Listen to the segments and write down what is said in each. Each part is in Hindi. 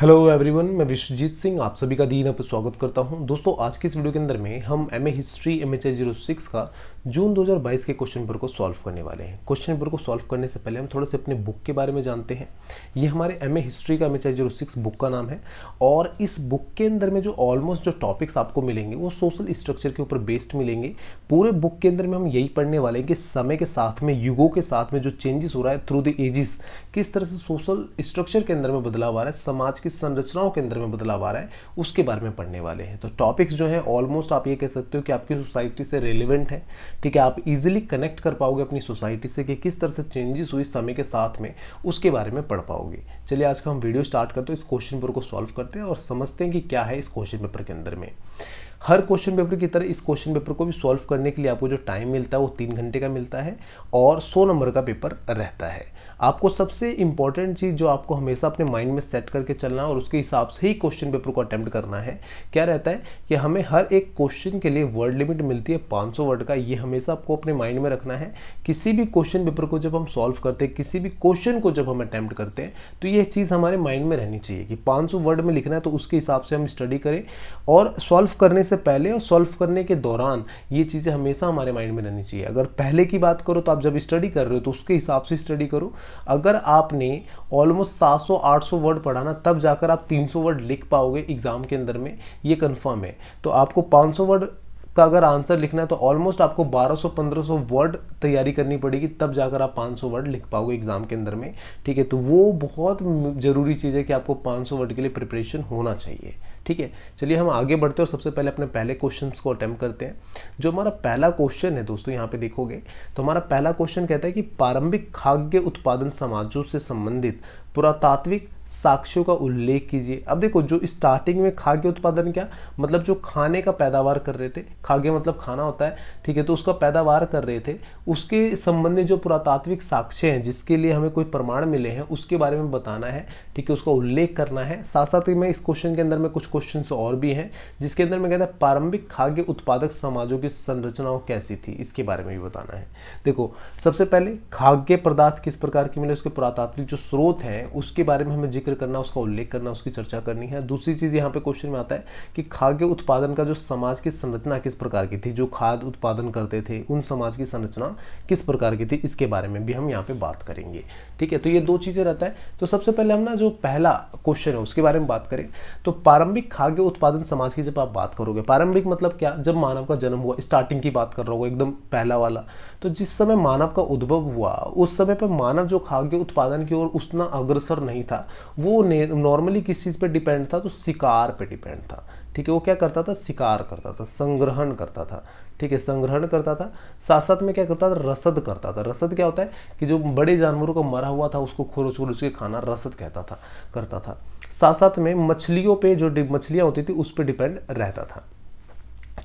हेलो एवरीवन मैं विश्वजीत सिंह आप सभी का दीन पर स्वागत करता हूं दोस्तों आज के इस वीडियो के अंदर में हम MA history M H zero six का जून 2022 के क्वेश्चन पेपर को सॉल्व करने वाले हैं क्वेश्चन पेपर को सॉल्व करने से पहले हम थोड़े से अपने बुक के बारे में जानते हैं ये हमारे एमए हिस्ट्री का M H zero six book का नाम है और इस बुक के अंदर में जो ऑलमोस्ट जो टॉपिक्स आपको मिलेंगे वो सोशल स्ट्रक्चर के ऊपर बेस्ड मिलेंगे पूरे बुक के अंदर में हम यही पढ़ने वाले हैं कि समय के साथ में युगों के साथ में जो चेंजेस हो रहा है थ्रू द एजिस किस तरह से सोशल स्ट्रक्चर के अंदर में बदलाव आ रहा है समाज की संरचनाओं के अंदर में बदलाव आ रहा है उसके बारे में पढ़ने वाले हैं तो टॉपिक्स जो है ऑलमोस्ट आप ये कह सकते हो कि आपकी सोसाइटी से रेलिवेंट है ठीक है आप इजिली कनेक्ट कर पाओगे अपनी सोसाइटी से कि किस तरह से चेंजेस हुई समय के साथ में उसके बारे में पढ़ पाओगे चलिए आज का हम वीडियो स्टार्ट करते हैं इस क्वेश्चन पेपर को सॉल्व करते हैं और समझते हैं कि क्या है इस क्वेश्चन पेपर के अंदर में हर क्वेश्चन पेपर की तरह इस क्वेश्चन पेपर को भी सॉल्व करने के लिए आपको जो टाइम मिलता है वो तीन घंटे का मिलता है और सौ नंबर का पेपर रहता है आपको सबसे इंपॉर्टेंट चीज़ जो आपको हमेशा अपने माइंड में सेट करके चलना है और उसके हिसाब से ही क्वेश्चन पेपर को अटैम्प्ट करना है क्या रहता है कि हमें हर एक क्वेश्चन के लिए वर्ड लिमिट मिलती है 500 वर्ड का ये हमेशा आपको अपने माइंड में रखना है किसी भी क्वेश्चन पेपर को जब हम सॉल्व करते हैं किसी भी क्वेश्चन को जब हम अटैम्प्ट करते हैं तो ये चीज़ हमारे माइंड में रहनी चाहिए कि 500 वर्ड में लिखना है तो उसके हिसाब से हम स्टडी करें और सॉल्व करने से पहले और सॉल्व करने के दौरान ये चीज़ें हमेशा हमारे माइंड में रहनी चाहिए अगर पहले की बात करो तो आप जब स्टडी कर रहे हो तो उसके हिसाब से स्टडी करो अगर आपने ऑलमोस्ट 700-800 वर्ड पढ़ा ना तब जाकर आप 300 वर्ड लिख पाओगे एग्जाम के अंदर में ये कंफर्म है तो आपको 500 वर्ड का अगर आंसर लिखना है तो ऑलमोस्ट आपको 1200-1500 वर्ड तैयारी करनी पड़ेगी तब जाकर आप 500 वर्ड लिख पाओगे एग्जाम के अंदर में ठीक है तो वो बहुत ज़रूरी चीज़ है कि आपको पाँच वर्ड के लिए प्रिपरेशन होना चाहिए ठीक है चलिए हम आगे बढ़ते हैं और सबसे पहले अपने पहले क्वेश्चन को अटैम्प्ट करते हैं जो हमारा पहला क्वेश्चन है दोस्तों यहाँ पे देखोगे तो हमारा पहला क्वेश्चन कहता है कि प्रारंभिक खाद्य उत्पादन समाजों से संबंधित पुरातात्विक साक्ष्यों का उल्लेख कीजिए अब देखो जो स्टार्टिंग में खाद्य उत्पादन क्या मतलब जो खाने का पैदावार कर रहे थे खाद्य मतलब खाना होता है ठीक है तो उसका पैदावार कर रहे थे उसके संबंधी जो पुरातात्विक साक्ष्य हैं जिसके लिए हमें कोई प्रमाण मिले हैं उसके बारे में बताना है ठीक है उसका उल्लेख करना है साथ साथ ही मैं इस क्वेश्चन के अंदर में कुछ क्वेश्चन और भी हैं जिसके अंदर में कहता है प्रारंभिक खाद्य उत्पादक समाजों की संरचनाओं कैसी थी इसके बारे में भी बताना है देखो सबसे पहले खाद्य पदार्थ किस प्रकार के मिले उसके पुरातात्विक जो स्रोत हैं उसके बारे में हमें जिक्र करना उसका उल्लेख करना उसकी चर्चा करनी है दूसरी चीज़ यहाँ पे क्वेश्चन में आता है कि खाद्य उत्पादन का जो समाज की संरचना किस प्रकार की थी जो खाद उत्पादन करते थे उन समाज की संरचना किस प्रकार की थी इसके बारे में भी हम यहाँ पर बात करेंगे ठीक है तो ये दो चीज़ें रहता है तो सबसे पहले हम ना जो पहला क्वेश्चन है उसके बारे में बात करें तो प्रारंभिक खाद्य उत्पादन समाज की जब आप बात करोगे प्रारंभिक मतलब क्या जब मानव का जन्म हुआ स्टार्टिंग की बात कर रहा हूँ एकदम पहला वाला तो जिस समय मानव का उद्भव हुआ उस समय पर मानव जो खाद्य उत्पादन की ओर उतना अग्रसर नहीं था वो नॉर्मली किस चीज़ पे डिपेंड था तो शिकार पे डिपेंड था ठीक है वो क्या करता था शिकार करता था संग्रहण करता था ठीक है संग्रहण करता था साथ साथ में क्या करता था रसद करता था रसद क्या होता है कि जो बड़े जानवरों का मरा हुआ था उसको खोरोच खोरोच के खाना रसद कहता था करता था साथ साथ में मछलियों पे जो मछलियाँ होती थी उस पर डिपेंड रहता था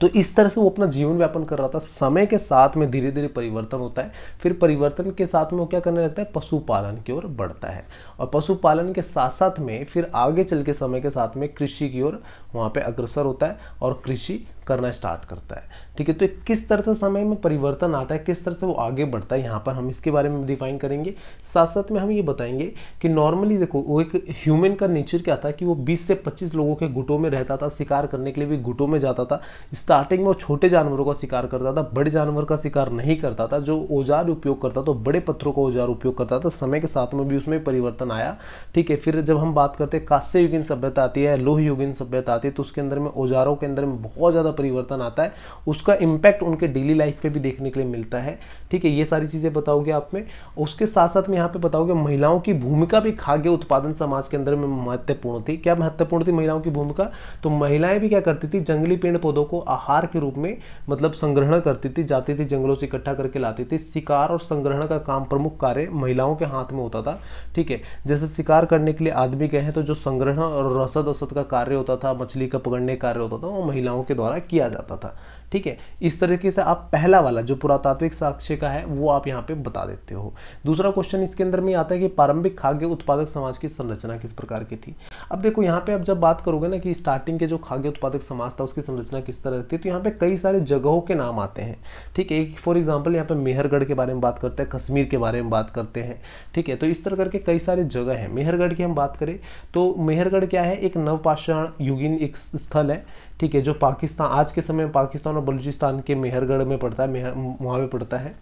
तो इस तरह से वो अपना जीवन व्यापन कर रहा था समय के साथ में धीरे धीरे परिवर्तन होता है फिर परिवर्तन के साथ में वो क्या करने लगता है पशुपालन की ओर बढ़ता है और पशुपालन के साथ साथ में फिर आगे चल के समय के साथ में कृषि की ओर वहाँ पे अग्रसर होता है और कृषि करना स्टार्ट करता है ठीक है तो किस तरह से समय में परिवर्तन आता है किस तरह से वो आगे बढ़ता है यहाँ पर हम इसके बारे में डिफाइन करेंगे साथ साथ में हम ये बताएंगे कि नॉर्मली देखो वो एक ह्यूमन का नेचर क्या था कि वो बीस से पच्चीस लोगों के गुटों में रहता था शिकार करने के लिए भी गुटों में जाता था स्टार्टिंग में वो छोटे जानवरों का शिकार करता था बड़े जानवर का शिकार नहीं करता था जो औजार उपयोग करता था तो बड़े पत्थरों का औजार उपयोग करता था समय के साथ में भी उसमें परिवर्तन आया ठीक है फिर जब हम बात करते हैं कांस्य युगिन सभ्यता आती है लोह सभ्यता आती है तो उसके अंदर में औजारों के अंदर में बहुत ज़्यादा परिवर्तन आता है उसका उसका इम्पैक्ट उनके डेली लाइफ पे भी देखने के लिए मिलता है ठीक है ये सारी चीज़ें बताओगे आप में उसके साथ साथ में यहाँ पे बताओगे महिलाओं की भूमिका भी खाद्य उत्पादन समाज के अंदर में महत्वपूर्ण थी क्या महत्वपूर्ण थी महिलाओं की भूमिका तो महिलाएं भी क्या करती थी जंगली पेड़ पौधों को आहार के रूप में मतलब संग्रहण करती थी जाती थी जंगलों से इकट्ठा करके लाती थी शिकार और संग्रहण का काम प्रमुख कार्य महिलाओं के हाथ में होता था ठीक है जैसे शिकार करने के लिए आदमी गए हैं तो जो संग्रहण और रसद औसत का कार्य होता था मछली का पकड़ने का कार्य होता था वो महिलाओं के द्वारा किया जाता था ठीक है इस तरीके से आप पहला वाला जो पुरातात्विक साक्ष्य का है वो आप यहाँ पे बता देते हो दूसरा क्वेश्चन इसके अंदर में आता है कि प्रारंभिक खाद्य उत्पादक समाज की संरचना किस प्रकार की थी अब देखो यहाँ पे आप जब बात करोगे ना कि स्टार्टिंग के जो खाद्य उत्पादक समाज था उसकी संरचना किस तरह थी तो यहाँ पे कई सारे जगहों के नाम आते हैं ठीक है एक फॉर एग्जाम्पल यहाँ पे मेहरगढ़ के बारे में बात करते हैं कश्मीर के बारे में बात करते हैं ठीक है तो इस तरह करके कई सारे जगह हैं मेहरगढ़ की हम बात करें तो मेहरगढ़ क्या है एक नवपाषाण युगीन एक स्थल है ठीक है जो पाकिस्तान आज के समय में पाकिस्तान और बलूचिस्तान के मेहरगढ़ में पड़ता है वहाँ पर पड़ता है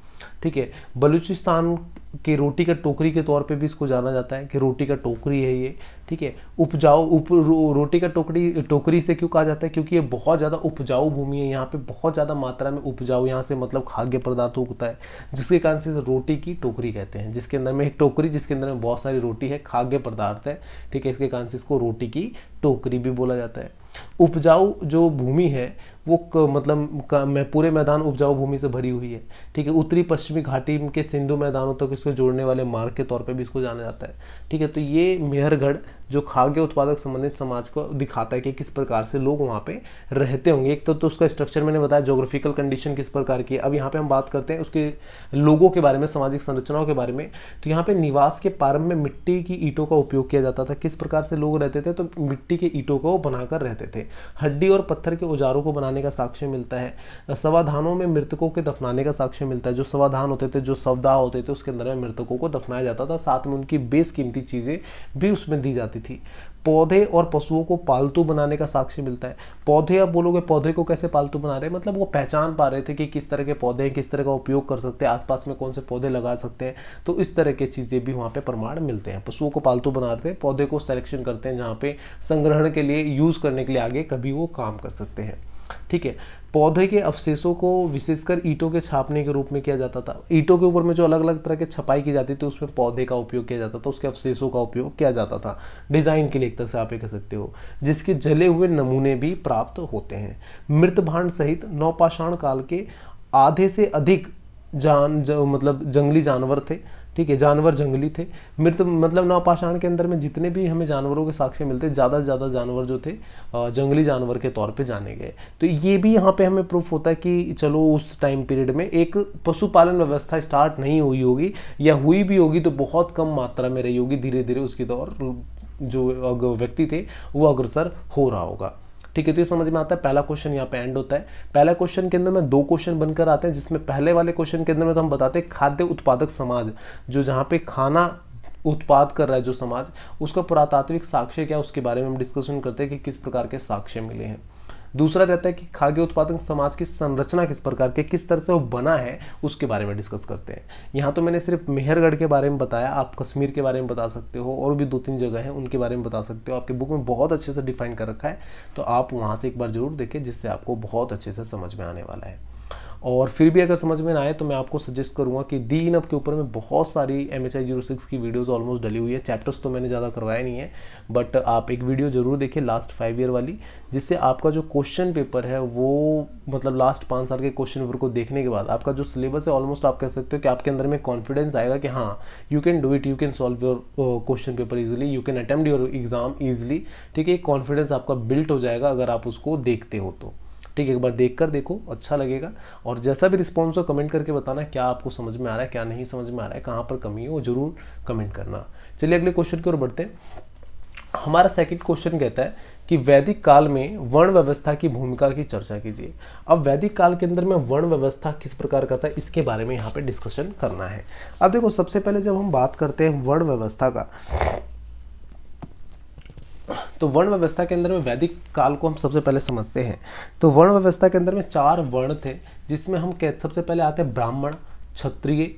ठीक है बलूचिस्तान के रोटी का टोकरी के तौर पे भी इसको जाना जाता है कि रोटी का टोकरी है ये ठीक है उपजाऊ उप रो, रोटी का टोकरी टोकरी से क्यों कहा जाता है क्योंकि ये बहुत ज़्यादा उपजाऊ भूमि है यहाँ पे बहुत ज़्यादा मात्रा में उपजाऊ यहाँ से मतलब खाद्य पदार्थ उगता है जिसके कारण से रोटी की टोकरी कहते हैं जिसके अंदर में एक टोकरी जिसके अंदर में बहुत सारी रोटी है खाद्य पदार्थ है ठीक है इसके कारण से इसको रोटी की टोकरी भी बोला जाता है उपजाऊ जो भूमि है वो मतलब मैं पूरे मैदान उपजाऊ भूमि से भरी हुई है ठीक है उत्तरी पश्चिमी घाटी के सिंधु मैदानों तक तो इसको जोड़ने वाले मार्ग के तौर पे भी इसको जाना जाता है ठीक है तो ये मेहरगढ़ जो खाद्य उत्पादक संबंधित समाज को दिखाता है कि किस प्रकार से लोग वहाँ पे रहते होंगे एक तो, तो उसका स्ट्रक्चर मैंने बताया जोग्राफिकल कंडीशन किस प्रकार की है अब यहाँ पे हम बात करते हैं उसके लोगों के बारे में सामाजिक संरचनाओं के बारे में तो यहाँ पे निवास के प्रारंभ में मिट्टी की ईंटों का उपयोग किया जाता था किस प्रकार से लोग रहते थे तो मिट्टी के ईंटों को बनाकर रहते थे हड्डी और पत्थर के औजारों को बनाने का साक्ष्य मिलता है सवाधानों में मृतकों के दफनाने का साक्ष्य मिलता है जो सवाधान होते थे जो सवदाह होते थे उसके अंदर में मृतकों को दफनाया जाता था साथ में उनकी बेसकीमती चीज़ें भी उसमें दी जाती जाती थी पौधे और पशुओं को पालतू बनाने का साक्ष्य मिलता है पौधे आप बोलोगे पौधे को कैसे पालतू बना रहे हैं मतलब वो पहचान पा रहे थे कि किस तरह के पौधे हैं किस तरह का उपयोग कर सकते हैं आसपास में कौन से पौधे लगा सकते हैं तो इस तरह के चीज़ें भी वहाँ पे प्रमाण मिलते हैं पशुओं को पालतू बनाते हैं पौधे को सेलेक्शन करते हैं जहाँ पे संग्रहण के लिए यूज़ करने के लिए आगे कभी वो काम कर सकते हैं ठीक है पौधे के अवशेषों को विशेषकर ईंटों के छापने के रूप में किया जाता था ईंटों के ऊपर में जो अलग अलग तरह के छपाई की जाती थी उसमें पौधे का उपयोग किया जाता था उसके अवशेषों का उपयोग किया जाता था डिजाइन के लिए एक तरह से आप ये कह सकते हो जिसके जले हुए नमूने भी प्राप्त होते हैं मृत भांड सहित नौपाषाण काल के आधे से अधिक जान जो मतलब जंगली जानवर थे ठीक है जानवर जंगली थे मृत तो मतलब नवपाषाण के अंदर में जितने भी हमें जानवरों के साक्ष्य मिलते ज़्यादा से ज़्यादा जानवर जो थे जंगली जानवर के तौर पे जाने गए तो ये भी यहाँ पे हमें प्रूफ होता है कि चलो उस टाइम पीरियड में एक पशुपालन व्यवस्था स्टार्ट नहीं हुई होगी या हुई भी होगी तो बहुत कम मात्रा में रही होगी धीरे धीरे उसकी दौर तो जो व्यक्ति थे वो अग्रसर हो रहा होगा ठीक है तो ये समझ में आता है पहला क्वेश्चन यहाँ पे एंड होता है पहला क्वेश्चन के अंदर में दो क्वेश्चन बनकर आते हैं जिसमें पहले वाले क्वेश्चन के अंदर में तो हम बताते हैं खाद्य उत्पादक समाज जो जहाँ पे खाना उत्पाद कर रहा है जो समाज उसका पुरातात्विक साक्ष्य क्या उसके बारे में हम डिस्कशन करते हैं कि किस प्रकार के साक्ष्य मिले हैं दूसरा रहता है कि खाद्य उत्पादन समाज की संरचना किस प्रकार के किस तरह से वो बना है उसके बारे में डिस्कस करते हैं यहाँ तो मैंने सिर्फ मेहरगढ़ के बारे में बताया आप कश्मीर के बारे में बता सकते हो और भी दो तीन जगह हैं उनके बारे में बता सकते हो आपके बुक में बहुत अच्छे से डिफाइन कर रखा है तो आप वहाँ से एक बार जरूर देखें जिससे आपको बहुत अच्छे से समझ में आने वाला है और फिर भी अगर समझ में ना आए तो मैं आपको सजेस्ट करूँगा कि दी इन के ऊपर में बहुत सारी M H I zero six की वीडियोज़ ऑलमोस्ट डली हुई है चैप्टर्स तो मैंने ज़्यादा करवाया नहीं है बट आप एक वीडियो ज़रूर देखिए लास्ट फाइव ईयर वाली जिससे आपका जो क्वेश्चन पेपर है वो मतलब लास्ट पाँच साल के क्वेश्चन पेपर को देखने के बाद आपका जो सिलेबस है ऑलमोस्ट आप कह सकते हो कि आपके अंदर में कॉन्फिडेंस आएगा कि हाँ you can do it you can solve your question paper easily you can attempt your exam easily ठीक है कॉन्फिडेंस आपका बिल्ट हो जाएगा अगर आप उसको देखते हो तो ठीक है एक बार देख कर देखो अच्छा लगेगा और जैसा भी रिस्पॉन्स हो कमेंट करके बताना क्या आपको समझ में आ रहा है क्या नहीं समझ में आ रहा है कहाँ पर कमी है वो जरूर कमेंट करना चलिए अगले क्वेश्चन की ओर बढ़ते हैं हमारा सेकंड क्वेश्चन कहता है कि वैदिक काल में वर्ण व्यवस्था की भूमिका की चर्चा कीजिए अब वैदिक काल के अंदर में वर्ण व्यवस्था किस प्रकार का था इसके बारे में यहाँ पे डिस्कशन करना है अब देखो सबसे पहले जब हम बात करते हैं वर्ण व्यवस्था का तो वर्ण व्यवस्था के अंदर में वैदिक काल को हम सबसे पहले समझते हैं तो वर्ण व्यवस्था के अंदर में चार वर्ण थे जिसमें हम कह सबसे पहले आते हैं ब्राह्मण क्षत्रिय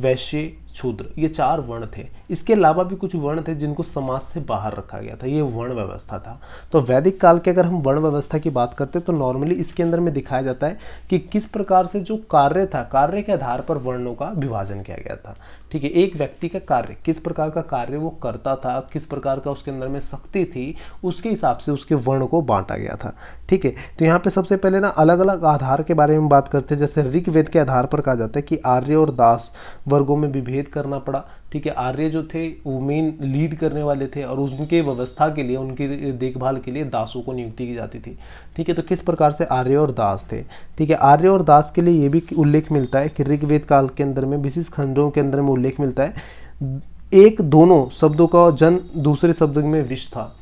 वैश्य छूद्र ये चार वर्ण थे इसके अलावा भी कुछ वर्ण थे जिनको समाज से बाहर रखा गया था ये वर्ण व्यवस्था था तो वैदिक काल के अगर हम वर्ण व्यवस्था की बात करते हैं तो नॉर्मली इसके अंदर में दिखाया जाता है कि किस प्रकार से जो कार्य था कार्य के आधार पर वर्णों का विभाजन किया गया था ठीक है एक व्यक्ति का कार्य किस प्रकार का कार्य वो करता था किस प्रकार का उसके अंदर में शक्ति थी उसके हिसाब से उसके वर्ण को बांटा गया था ठीक है तो यहाँ पे सबसे पहले ना अलग अलग आधार के बारे में बात करते हैं जैसे ऋग्वेद के आधार पर कहा जाता है कि आर्य और दास वर्गों में विभेद करना पड़ा ठीक है आर्य जो थे वो मेन लीड करने वाले थे और उनके व्यवस्था के लिए उनकी देखभाल के लिए दासों को नियुक्ति की जाती थी ठीक है तो किस प्रकार से आर्य और दास थे ठीक है आर्य और दास के लिए ये भी उल्लेख मिलता है कि ऋग्वेद काल के अंदर में विशेष खंडों के अंदर में उल्लेख मिलता है एक दोनों शब्दों का जन दूसरे शब्द में विष था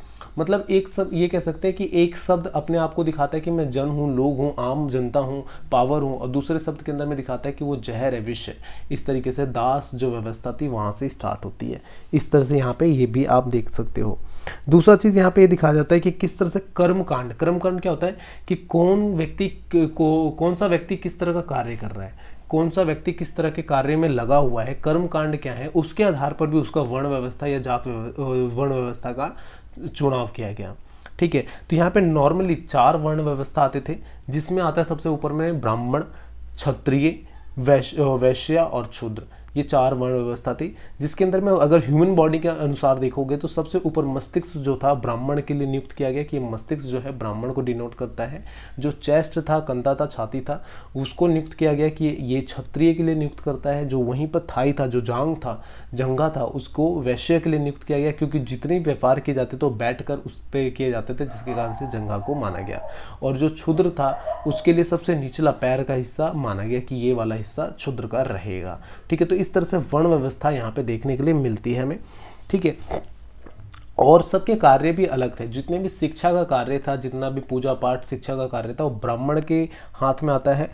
मतलब एक सब ये कह सकते हैं कि एक शब्द अपने आप को दिखाता है कि मैं जन हूँ लोग हूँ आम जनता हूँ पावर हूँ और दूसरे शब्द के अंदर में दिखाता है कि वो जहर है विष है इस तरीके से दास जो व्यवस्था थी वहाँ से स्टार्ट होती है इस तरह से यहाँ पर ये भी आप देख सकते हो दूसरा चीज़ यहाँ पे ये दिखाया जाता है कि किस तरह से कर्मकांड कर्मकांड क्या होता है कि कौन व्यक्ति को कौन सा व्यक्ति किस तरह का कार्य कर रहा है कौन सा व्यक्ति किस तरह के कार्य में लगा हुआ है कर्म कांड क्या है उसके आधार पर भी उसका वर्ण व्यवस्था या जात वर्ण व्यवस्था का चुनाव किया गया ठीक है तो यहाँ पे नॉर्मली चार वर्ण व्यवस्था आते थे जिसमें आता है सबसे ऊपर में ब्राह्मण क्षत्रिय वैश्य और क्षुद्र ये चार वर्ण व्यवस्था थी जिसके अंदर में अगर ह्यूमन बॉडी के अनुसार देखोगे तो सबसे ऊपर मस्तिष्क जो था ब्राह्मण के लिए नियुक्त किया गया कि मस्तिष्क जो है ब्राह्मण को डिनोट करता है जो चेस्ट था कंधा था छाती था उसको नियुक्त किया गया कि ये क्षत्रिय के लिए नियुक्त करता है जो वहीं पर थाई था जो जांग था जंगा था उसको वैश्य के लिए नियुक्त किया गया क्योंकि जितने व्यापार किए जाते थे बैठ कर उस पर किए जाते थे जिसके कारण से जंगा को माना गया और जो क्षुद्र था उसके लिए सबसे निचला पैर का हिस्सा माना गया कि ये वाला हिस्सा क्षुद्र का रहेगा ठीक है तो इस तरह से वर्ण व्यवस्था यहाँ पे देखने के लिए मिलती है हमें ठीक है और सबके कार्य भी अलग थे जितने भी शिक्षा का कार्य था जितना भी पूजा पाठ शिक्षा का कार्य था वो ब्राह्मण के हाथ में आता है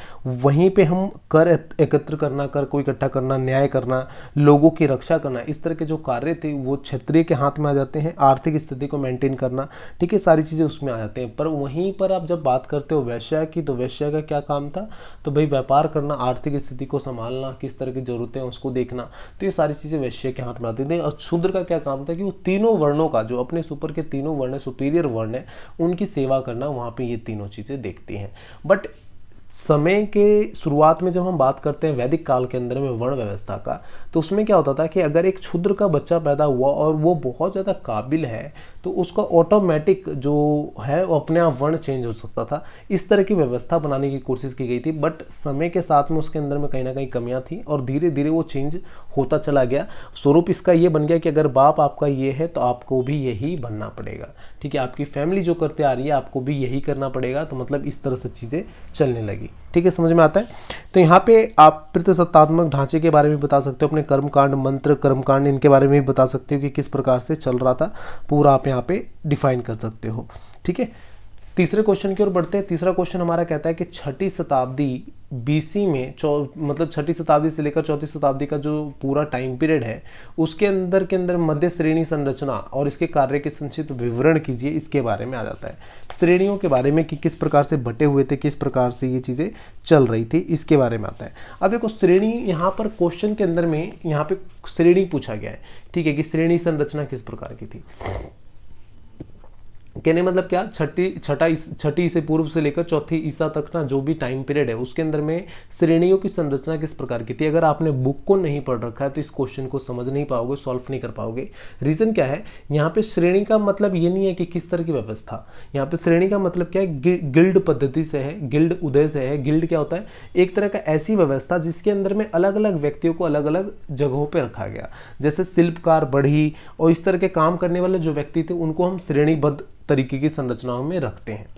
वहीं पे हम कर एकत्र करना कर को इकट्ठा करना न्याय करना लोगों की रक्षा करना इस तरह के जो कार्य थे वो क्षत्रिय के हाथ में आ जाते हैं आर्थिक स्थिति को मेंटेन करना ठीक है सारी चीज़ें उसमें आ जाते हैं पर वहीं पर आप जब बात करते हो वैश्य की तो वैश्य का क्या काम था तो भाई व्यापार करना आर्थिक स्थिति को संभालना किस तरह की ज़रूरतें उसको देखना तो ये सारी चीज़ें वैश्य के हाथ में आती थी और शूद्र का क्या काम था कि वो तीनों वर्णों का जो अपने सुपर के तीनों वर्ण सुपीरियर वर्ण है उनकी सेवा करना वहाँ पर ये तीनों चीज़ें देखती हैं बट समय के शुरुआत में जब हम बात करते हैं वैदिक काल के अंदर में वर्ण व्यवस्था का तो उसमें क्या होता था कि अगर एक क्षुद्र का बच्चा पैदा हुआ और वो बहुत ज़्यादा काबिल है तो उसका ऑटोमेटिक जो है वो अपने आप वर्ण चेंज हो सकता था इस तरह की व्यवस्था बनाने की कोशिश की गई थी बट समय के साथ में उसके अंदर में कहीं ना कहीं कमियाँ थी और धीरे धीरे वो चेंज होता चला गया स्वरूप इसका ये बन गया कि अगर बाप आपका ये है तो आपको भी यही बनना पड़ेगा ठीक है आपकी फैमिली जो करते आ रही है आपको भी यही करना पड़ेगा तो मतलब इस तरह से चीज़ें चलने लगी ठीक है समझ में आता है तो यहाँ पे आप प्रतिसत्तात्मक ढांचे के बारे में बता सकते हो अपने कर्मकांड मंत्र कर्मकांड इनके बारे में भी बता सकते हो कि किस प्रकार से चल रहा था पूरा आप यहाँ पे डिफाइन कर सकते हो ठीक है तीसरे क्वेश्चन की ओर बढ़ते हैं तीसरा क्वेश्चन हमारा कहता है कि छठी शताब्दी बीसी में मतलब छठी शताब्दी से लेकर चौथी शताब्दी का जो पूरा टाइम पीरियड है उसके अंदर के अंदर मध्य श्रेणी संरचना और इसके कार्य के संक्षिप्त विवरण कीजिए इसके बारे में आ जाता है श्रेणियों के बारे में कि किस प्रकार से बटे हुए थे किस प्रकार से ये चीज़ें चल रही थी इसके बारे में आता है अब देखो श्रेणी यहाँ पर क्वेश्चन के अंदर में यहाँ पे श्रेणी पूछा गया है ठीक है कि श्रेणी संरचना किस प्रकार की थी कहने मतलब क्या छठी छठा छठी से पूर्व से लेकर चौथी ईसा तक ना जो भी टाइम पीरियड है उसके अंदर में श्रेणियों की संरचना किस प्रकार की थी अगर आपने बुक को नहीं पढ़ रखा है तो इस क्वेश्चन को समझ नहीं पाओगे सॉल्व नहीं कर पाओगे रीज़न क्या है यहाँ पे श्रेणी का मतलब ये नहीं है कि किस तरह की व्यवस्था यहाँ पे श्रेणी का मतलब क्या है गिल्ड पद्धति से है गिल्ड उदय से है गिल्ड क्या होता है एक तरह का ऐसी व्यवस्था जिसके अंदर में अलग अलग व्यक्तियों को अलग अलग जगहों पर रखा गया जैसे शिल्पकार बढ़ी और इस तरह के काम करने वाले जो व्यक्ति थे उनको हम श्रेणीबद्ध तरीके की संरचनाओं में रखते हैं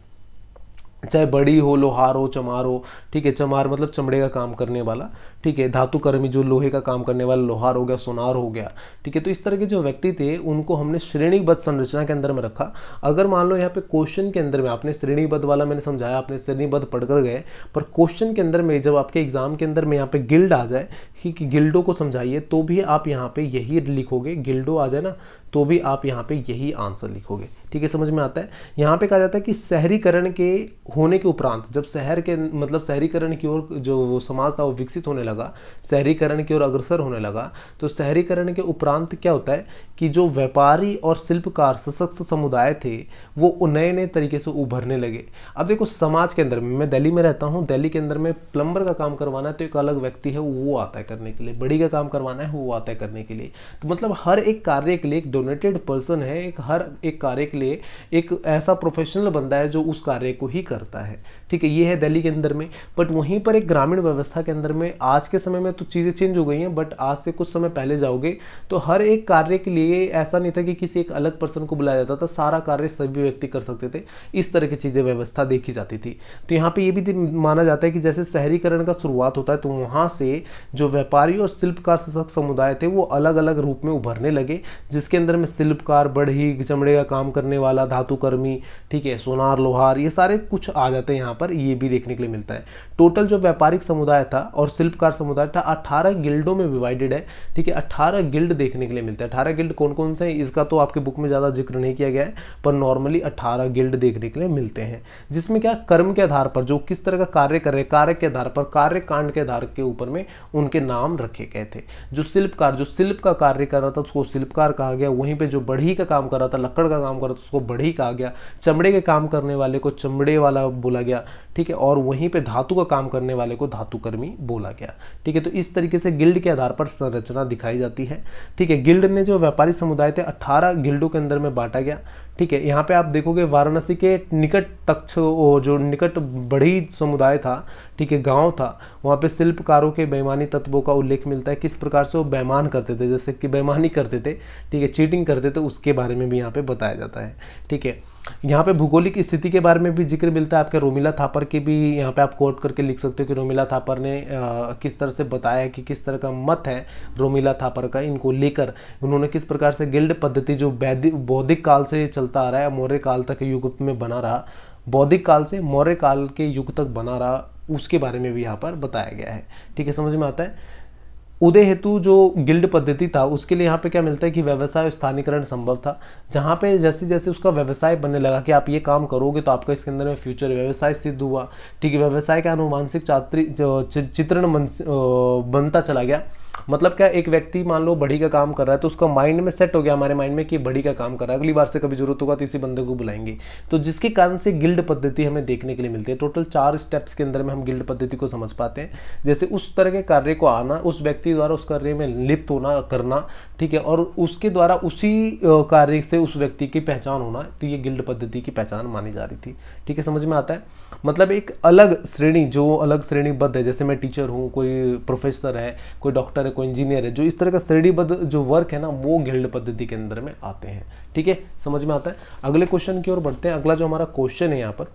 चाहे बड़ी हो लोहार हो चमार हो ठीक है चमार मतलब चमड़े का काम करने वाला ठीक है धातु कर्मी जो लोहे का काम करने वाला लोहार हो गया सोनार हो गया ठीक है तो इस तरह के जो व्यक्ति थे उनको हमने श्रेणीबद्ध संरचना के अंदर में रखा अगर मान लो यहाँ पे क्वेश्चन के अंदर में आपने श्रेणीबद्ध वाला मैंने समझाया आपने श्रेणीबद्ध पढ़कर गए पर क्वेश्चन के अंदर में जब आपके एग्जाम के अंदर में यहाँ पे गिल्ड आ जाए कि गिल्डो को समझाइए तो भी आप यहाँ पे यही लिखोगे गिल्डो आ जाए ना तो भी आप यहाँ पे यही आंसर लिखोगे ठीक है समझ में आता है यहाँ पे कहा जाता है कि शहरीकरण के होने के उपरांत जब शहर के मतलब शहरीकरण की ओर जो समाज था वो विकसित होने लगा शहरीकरण की ओर अग्रसर होने लगा तो शहरीकरण के उपरांत क्या होता है कि जो व्यापारी और शिल्पकार सशक्त समुदाय थे वो नए नए तरीके से उभरने लगे अब देखो समाज के अंदर मैं दिल्ली में रहता हूँ दिल्ली के अंदर में प्लम्बर का काम करवाना है तो एक अलग व्यक्ति है वो आता है करने के लिए बड़ी का काम करवाना है वो आता है करने के लिए तो मतलब हर एक कार्य के लिए एक डोनेटेड पर्सन है एक हर एक कार्य के लिए एक ऐसा प्रोफेशनल बंदा है जो उस कार्य को ही करता है ठीक है ये है दिल्ली के अंदर में बट वहीं पर एक ग्रामीण व्यवस्था के अंदर में आज के समय में तो चीज़ें चेंज हो गई हैं बट आज से कुछ समय पहले जाओगे तो हर एक कार्य के लिए ऐसा नहीं था कि किसी एक अलग पर्सन को बुलाया जाता था सारा कार्य सभी व्यक्ति कर सकते थे इस तरह की चीज़ें व्यवस्था देखी जाती थी तो यहाँ पर यह भी माना जाता है कि जैसे शहरीकरण का शुरुआत होता है तो वहाँ से जो व्यापारी और शिल्पकार सशक्त समुदाय थे वो अलग अलग रूप में उभरने लगे जिसके अंदर में शिल्पकार बढ़ ही चमड़े का काम करने करने वाला धातुकर्मी ठीक है सोनार लोहार ये सारे कुछ आ जाते हैं यहाँ पर ये भी देखने के लिए मिलता है टोटल जो व्यापारिक समुदाय था और शिल्पकार समुदाय था अठारह गिल्डों में डिवाइडेड है ठीक है अठारह गिल्ड देखने के लिए मिलता है अठारह गिल्ड कौन कौन से हैं इसका तो आपके बुक में ज़्यादा जिक्र नहीं किया गया है पर नॉर्मली अट्ठारह गिल्ड देखने के लिए मिलते हैं जिसमें क्या कर्म के आधार पर जो किस तरह का कार्य कर रहे कार्य के आधार पर कार्य कांड के आधार के ऊपर में उनके नाम रखे गए थे जो शिल्पकार जो शिल्प का कार्य कर रहा था उसको शिल्पकार कहा गया वहीं पे जो बढ़ी का काम कर रहा था लकड़ का काम कर रहा उसको बढ़ी कहा गया चमड़े के काम करने वाले को चमड़े वाला बोला गया ठीक है और वहीं पे धातु का काम करने वाले को धातुकर्मी बोला गया ठीक है तो इस तरीके से गिल्ड के आधार पर संरचना दिखाई जाती है ठीक है गिल्ड ने जो व्यापारी समुदाय थे 18 गिल्डों के अंदर में बांटा गया ठीक है यहाँ पे आप देखोगे वाराणसी के निकट तक्ष जो निकट बड़ी समुदाय था ठीक है गांव था वहाँ पे शिल्पकारों के बेमानी तत्वों का उल्लेख मिलता है किस प्रकार से वो बेमान करते थे जैसे कि बेमानी करते थे ठीक है चीटिंग करते थे उसके बारे में भी यहाँ पे बताया जाता है ठीक है यहाँ पे भूगोलिक स्थिति के बारे में भी जिक्र मिलता है आपके रोमिला थापर के भी यहाँ पे आप कोट करके लिख सकते हो कि रोमिला थापर ने आ, किस तरह से बताया कि किस तरह का मत है रोमिला थापर का इनको लेकर उन्होंने किस प्रकार से गिल्ड पद्धति जो वैदिक बौद्धिक काल से चलता आ रहा है मौर्य काल तक युग में बना रहा बौद्धिक काल से मौर्य काल के युग तक बना रहा उसके बारे में भी यहाँ पर बताया गया है ठीक है समझ में आता है उदय हेतु जो गिल्ड पद्धति था उसके लिए यहाँ पे क्या मिलता है कि व्यवसाय स्थानीकरण संभव था जहाँ पे जैसे जैसे उसका व्यवसाय बनने लगा कि आप ये काम करोगे तो आपका इसके अंदर में फ्यूचर व्यवसाय सिद्ध हुआ ठीक है व्यवसाय का अनुमानसिक चात्री चित्रण बनता चला गया मतलब क्या एक व्यक्ति मान लो बड़ी का काम कर रहा है तो उसका माइंड में सेट हो गया हमारे माइंड में कि बड़ी का काम कर रहा है अगली बार से कभी जरूरत होगा तो इसी बंदे को बुलाएंगे तो जिसके कारण से गिल्ड पद्धति हमें देखने के लिए मिलती है टोटल चार स्टेप्स के अंदर में हम गिल्ड पद्धति को समझ पाते हैं जैसे उस तरह के कार्य को आना उस व्यक्ति द्वारा उस कार्य में लिप्त होना करना ठीक है और उसके द्वारा उसी कार्य से उस व्यक्ति की पहचान होना तो ये गिल्ड पद्धति की पहचान मानी जा रही थी ठीक है समझ में आता है मतलब एक अलग श्रेणी जो अलग श्रेणीबद्ध है जैसे मैं टीचर हूँ कोई प्रोफेसर है कोई डॉक्टर है को इंजीनियर है जो इस तरह का श्रेणीबद्ध जो वर्क है ना वो गिल्ड पद्धति के अंदर में आते हैं ठीक है समझ में आता है अगले क्वेश्चन की ओर बढ़ते हैं अगला जो हमारा क्वेश्चन है यहाँ पर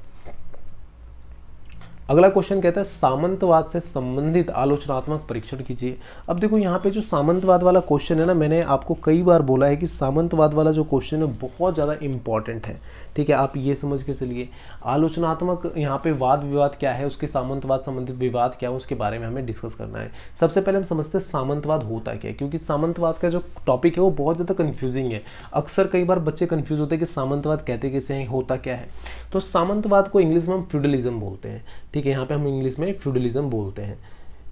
अगला क्वेश्चन कहता है सामंतवाद से संबंधित आलोचनात्मक परीक्षण कीजिए अब देखो यहाँ पे जो सामंतवाद वाला क्वेश्चन है ना मैंने आपको कई बार बोला है कि सामंतवाद वाला जो क्वेश्चन है बहुत ज़्यादा इंपॉर्टेंट है ठीक है आप ये समझ के चलिए आलोचनात्मक यहाँ पे वाद विवाद क्या है उसके सामंतवाद संबंधित विवाद क्या है उसके बारे में हमें डिस्कस करना है सबसे पहले हम समझते हैं सामंतवाद होता क्या है क्योंकि सामंतवाद का जो टॉपिक है वो बहुत ज़्यादा कन्फ्यूजिंग है अक्सर कई बार बच्चे कन्फ्यूज होते हैं कि सामंतवाद कहते कैसे हैं होता क्या है तो सामंतवाद को इंग्लिश में हम फ्यूडलिज्म बोलते हैं ठीक है यहाँ पर हम इंग्लिश में फ्यूडलिज्म बोलते हैं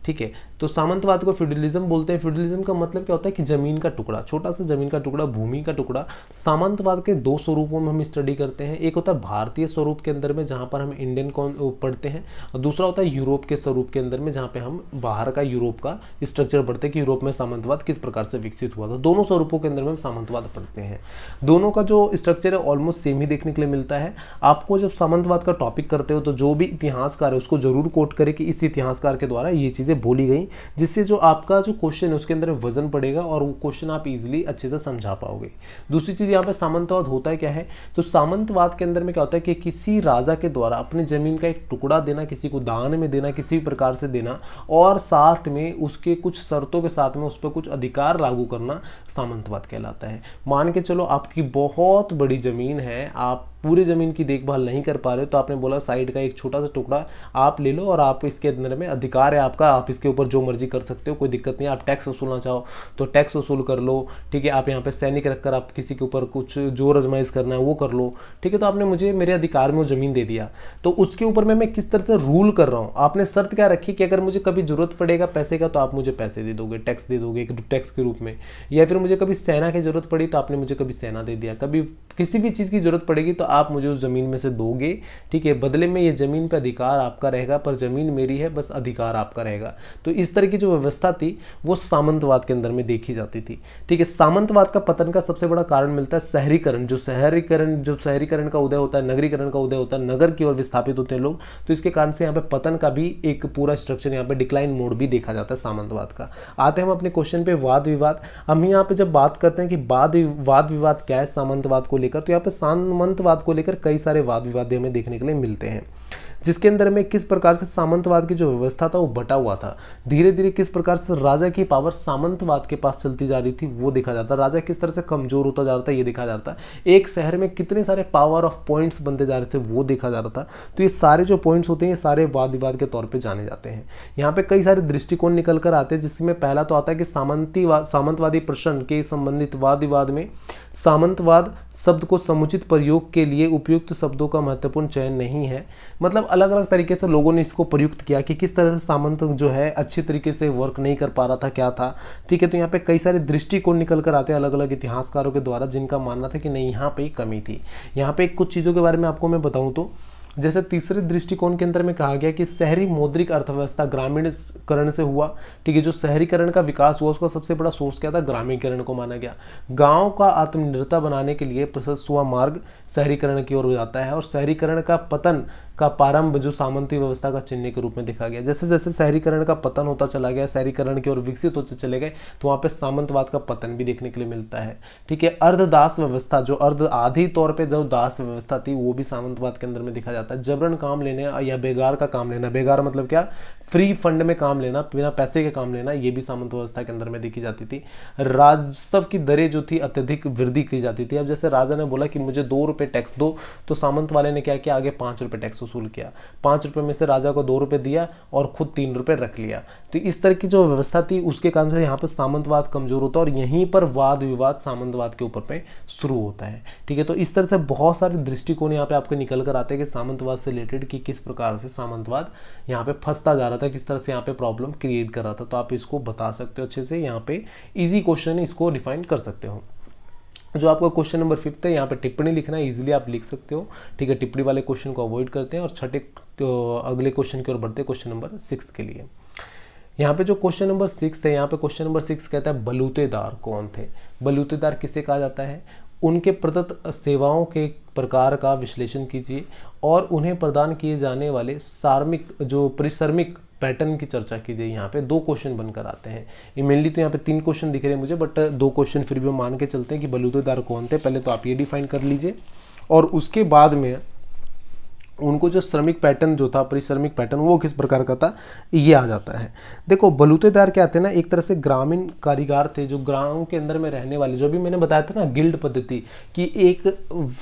ठीक है तो सामंतवाद को फ्यूडलिज्म बोलते हैं फ्यूडलिज्म का मतलब क्या होता है कि जमीन का टुकड़ा छोटा सा जमीन का टुकड़ा भूमि का टुकड़ा सामंतवाद के दो स्वरूपों में हम स्टडी करते हैं एक होता है भारतीय स्वरूप के अंदर में जहाँ पर हम इंडियन कौन पढ़ते हैं और दूसरा होता है यूरोप के स्वरूप के अंदर में जहाँ पर हम बाहर का यूरोप का स्ट्रक्चर पढ़ते हैं कि यूरोप में सामंतवाद किस प्रकार से विकसित हुआ था तो दोनों स्वरूपों के अंदर में हम सामंतवाद पढ़ते हैं दोनों का जो स्ट्रक्चर है ऑलमोस्ट सेम ही देखने के लिए मिलता है आपको जब सामंतवाद का टॉपिक करते हो तो जो भी इतिहासकार है उसको जरूर कोट करे कि इस इतिहासकार के द्वारा ये चीज़ें चीज़ें बोली गई जिससे जो आपका जो क्वेश्चन है उसके अंदर वजन पड़ेगा और वो क्वेश्चन आप इजीली अच्छे से समझा पाओगे दूसरी चीज़ यहाँ पर सामंतवाद होता है क्या है तो सामंतवाद के अंदर में क्या होता है कि किसी राजा के द्वारा अपने ज़मीन का एक टुकड़ा देना किसी को दान में देना किसी भी प्रकार से देना और साथ में उसके कुछ शर्तों के साथ में उस पर कुछ अधिकार लागू करना सामंतवाद कहलाता है मान के चलो आपकी बहुत बड़ी ज़मीन है आप पूरी ज़मीन की देखभाल नहीं कर पा रहे हो तो आपने बोला साइड का एक छोटा सा टुकड़ा आप ले लो और आप इसके अंदर में अधिकार है आपका आप इसके ऊपर जो मर्जी कर सकते हो कोई दिक्कत नहीं आप टैक्स वसूलना चाहो तो टैक्स वसूल कर लो ठीक है आप यहाँ पे सैनिक रखकर आप किसी के ऊपर कुछ जोर अजमाइश करना है वो कर लो ठीक है तो आपने मुझे मेरे अधिकार में वो ज़मीन दे दिया तो उसके ऊपर मैं मैं किस तरह से रूल कर रहा हूँ आपने शर्त क्या रखी कि अगर मुझे कभी ज़रूरत पड़ेगा पैसे का तो आप मुझे पैसे दे दोगे टैक्स दे दोगे टैक्स के रूप में या फिर मुझे कभी सेना की ज़रूरत पड़ी तो आपने मुझे कभी सेना दे दिया कभी किसी भी चीज़ की ज़रूरत पड़ेगी तो आप मुझे उस ज़मीन में से दोगे ठीक है बदले में ये ज़मीन पे अधिकार आपका रहेगा पर ज़मीन मेरी है बस अधिकार आपका रहेगा तो इस तरह की जो व्यवस्था थी वो सामंतवाद के अंदर में देखी जाती थी ठीक है सामंतवाद का पतन का सबसे बड़ा कारण मिलता है शहरीकरण जो शहरीकरण जो शहरीकरण का उदय होता है नगरीकरण का उदय होता है नगर की ओर विस्थापित होते हैं लोग तो इसके कारण से यहाँ पे पतन का भी एक पूरा स्ट्रक्चर यहाँ पे डिक्लाइन मोड भी देखा जाता है सामंतवाद का आते हैं हम अपने क्वेश्चन पे वाद विवाद हम यहाँ पे जब बात करते हैं कि वाद वाद विवाद क्या है सामंतवाद को लेकर तो यहाँ पे सामंतवाद सामंतवाद को लेकर कई सारे वाद विवाद हमें देखने के लिए मिलते हैं जिसके अंदर में किस प्रकार से सामंतवाद की जो व्यवस्था था वो बटा हुआ था धीरे धीरे किस प्रकार से राजा की पावर सामंतवाद के पास चलती जा रही थी वो देखा जाता राजा किस तरह से कमजोर होता जा रहा था ये देखा जा रहा था एक शहर में कितने सारे पावर ऑफ पॉइंट्स बनते जा रहे थे वो देखा जा रहा था तो ये सारे जो पॉइंट्स होते हैं ये सारे वाद विवाद के तौर पर जाने जाते हैं यहाँ पे कई सारे दृष्टिकोण निकल कर आते हैं जिसमें पहला तो आता है कि सामंतीवाद सामंतवादी प्रश्न के संबंधित वाद विवाद में सामंतवाद शब्द को समुचित प्रयोग के लिए उपयुक्त शब्दों का महत्वपूर्ण चयन नहीं है मतलब अलग अलग तरीके से लोगों ने इसको प्रयुक्त किया कि किस तरह से सामंत जो है अच्छे तरीके से वर्क नहीं कर पा रहा था क्या था ठीक है तो यहाँ पे कई सारे दृष्टिकोण निकल कर आते हैं अलग अलग इतिहासकारों के द्वारा जिनका मानना था कि नहीं यहाँ पर कमी थी यहाँ पर कुछ चीज़ों के बारे में आपको मैं बताऊँ तो जैसे तीसरे दृष्टिकोण के अंदर में कहा गया कि शहरी मौद्रिक अर्थव्यवस्था ग्रामीणकरण से हुआ ठीक है जो शहरीकरण का विकास हुआ उसका सबसे बड़ा सोर्स क्या था ग्रामीणकरण को माना गया गाँव का आत्मनिर्भरता बनाने के लिए प्रशस्त हुआ मार्ग शहरीकरण की ओर हो जाता है और शहरीकरण का पतन का प्रारंभ जो सामंती व्यवस्था का चिन्ह के रूप में देखा गया जैसे जैसे शहरीकरण का पतन होता चला गया शहरीकरण की ओर विकसित होते चले गए तो वहाँ पे सामंतवाद का पतन भी देखने के लिए मिलता है ठीक है अर्धदास व्यवस्था जो अर्ध आधी तौर पर जो दास व्यवस्था थी वो भी सामंतवाद के अंदर में देखा जाता है जबरन काम लेने या बेगार का काम लेना बेगार मतलब क्या फ्री फंड में काम लेना बिना पैसे के काम लेना ये भी सामंत व्यवस्था के अंदर में देखी जाती थी राजस्व की दरें जो थी अत्यधिक वृद्धि की जाती थी अब जैसे राजा ने बोला कि मुझे दो रुपये टैक्स दो तो सामंत वाले ने क्या किया आगे पाँच रुपये टैक्स वसूल किया पाँच रुपये में से राजा को दो रुपये दिया और खुद तीन रुपये रख लिया तो इस तरह की जो व्यवस्था थी उसके कारण से यहाँ पर सामंतवाद कमजोर होता है और यहीं पर वाद विवाद सामंतवाद के ऊपर पे शुरू होता है ठीक है तो इस तरह से बहुत सारे दृष्टिकोण यहाँ पे आपके निकल कर आते हैं कि सामंतवाद से रिलेटेड कि किस प्रकार से सामंतवाद यहाँ पे फंसता जा रहा था किस तरह से यहाँ पे प्रॉब्लम क्रिएट कर रहा था तो आप इसको बता सकते हो अच्छे से यहाँ पे इजी क्वेश्चन इसको डिफाइन कर सकते हो जो आपका क्वेश्चन नंबर फिफ्थ है यहाँ पे टिप्पणी लिखना है इजीली आप लिख सकते हो ठीक है टिप्पणी वाले क्वेश्चन को अवॉइड करते हैं और छठे तो अगले क्वेश्चन की ओर बढ़ते हैं क्वेश्चन नंबर सिक्स के लिए यहाँ पे जो क्वेश्चन नंबर सिक्स है यहाँ पे क्वेश्चन नंबर सिक्स कहता है बलूतेदार कौन थे बलूतेदार किसे कहा जाता है उनके प्रदत्त सेवाओं के प्रकार का विश्लेषण कीजिए और उन्हें प्रदान किए जाने वाले सार्मिक जो परिश्रमिक पैटर्न की चर्चा की जाए यहाँ पे दो क्वेश्चन बनकर आते हैं मेनली तो यहाँ पे तीन क्वेश्चन दिख रहे हैं मुझे बट दो क्वेश्चन फिर भी मान के चलते हैं कि बलूतेदार कौन थे पहले तो आप ये डिफाइन कर लीजिए और उसके बाद में उनको जो श्रमिक पैटर्न जो था परिश्रमिक पैटर्न वो किस प्रकार का था ये आ जाता है देखो बलूतेदार क्या थे ना एक तरह से ग्रामीण कारीगर थे जो ग्राम के अंदर में रहने वाले जो भी मैंने बताया था ना गिल्ड पद्धति कि एक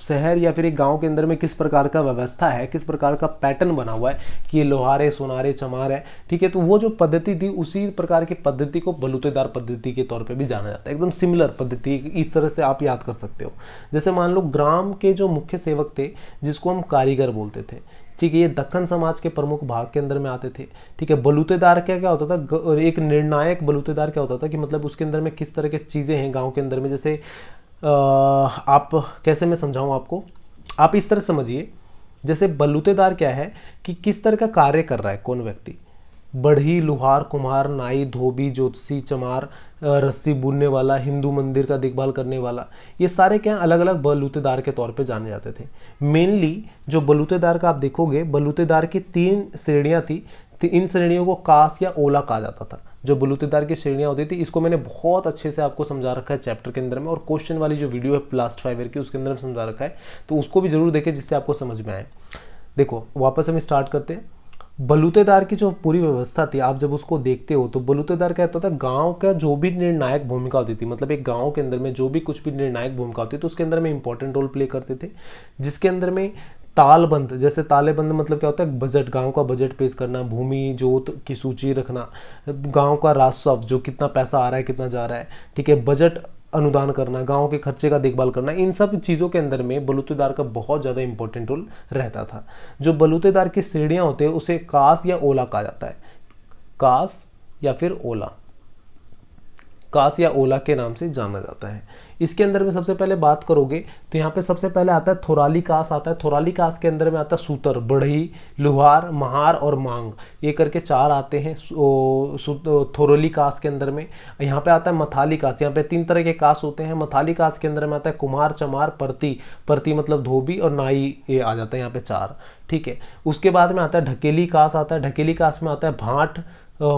शहर या फिर एक गाँव के अंदर में किस प्रकार का व्यवस्था है किस प्रकार का पैटर्न बना हुआ है कि ये लोहारे सोनारे चमार है ठीक है तो वो जो पद्धति थी उसी प्रकार की पद्धति को बलूतेदार पद्धति के तौर पर भी जाना जाता है एकदम सिमिलर पद्धति इस तरह से आप याद कर सकते हो जैसे मान लो ग्राम के जो मुख्य सेवक थे जिसको हम कारीगर बोलते थे थे ठीक है ये दक्कन समाज के प्रमुख भाग के अंदर में आते थे ठीक है बलूतेदार क्या क्या होता था एक निर्णायक बलूतेदार क्या होता था कि मतलब उसके अंदर में किस तरह के चीज़ें हैं गाँव के अंदर में जैसे आप कैसे मैं समझाऊँ आपको आप इस तरह समझिए जैसे बलूतेदार क्या है कि किस तरह का कार्य कर रहा है कौन व्यक्ति बढ़ी लुहार कुम्हार नाई धोबी ज्योतिषी चमार रस्सी बुनने वाला हिंदू मंदिर का देखभाल करने वाला ये सारे क्या अलग अलग बलूतेदार के तौर पे जाने जाते थे मेनली जो बलूतेदार का आप देखोगे बलूतेदार की तीन श्रेणियाँ थी इन श्रेणियों को कास या ओला कहा जाता था जो बलूतेदार की श्रेणियाँ होती थी इसको मैंने बहुत अच्छे से आपको समझा रखा है चैप्टर के अंदर में और क्वेश्चन वाली जो वीडियो है प्लास्ट फाइवर की उसके अंदर समझा रखा है तो उसको भी जरूर देखें जिससे आपको समझ में आए देखो वापस हम स्टार्ट करते हैं बलूतेदार की जो पूरी व्यवस्था थी आप जब उसको देखते हो तो बलूतेदार क्या होता था गांव का जो भी निर्णायक भूमिका होती थी मतलब एक गांव के अंदर में जो भी कुछ भी निर्णायक भूमिका होती थी तो उसके अंदर में इंपॉर्टेंट रोल प्ले करते थे जिसके अंदर में तालबंद जैसे तालेबंद मतलब क्या होता है बजट गांव का बजट पेश करना भूमि जोत की सूची रखना गांव का राजस्व जो कितना पैसा आ रहा है कितना जा रहा है ठीक है बजट अनुदान करना गांव के खर्चे का देखभाल करना इन सब चीज़ों के अंदर में बलूतेदार का बहुत ज़्यादा इंपॉर्टेंट रोल रहता था जो बलूतेदार की श्रेणियाँ होते हैं उसे कास या ओला कहा जाता है कास या फिर ओला कास या ओला के नाम से जाना जाता है इसके अंदर में सबसे पहले बात करोगे तो यहाँ पे सबसे पहले आता है थोराली कास आता है थोराली कास के अंदर में आता है सूतर बढ़ई लुहार महार और मांग ये करके चार आते हैं थोरली कास के अंदर में यहाँ पे आता है मथाली कास यहाँ पे तीन तरह के कास होते हैं मथाली कास के अंदर में आता है कुमार चमार परती परती मतलब धोबी और नाई ये आ जाता है यहाँ पे चार ठीक है उसके बाद में आता है ढकेली कास आता है ढकेली कास में आता है भाट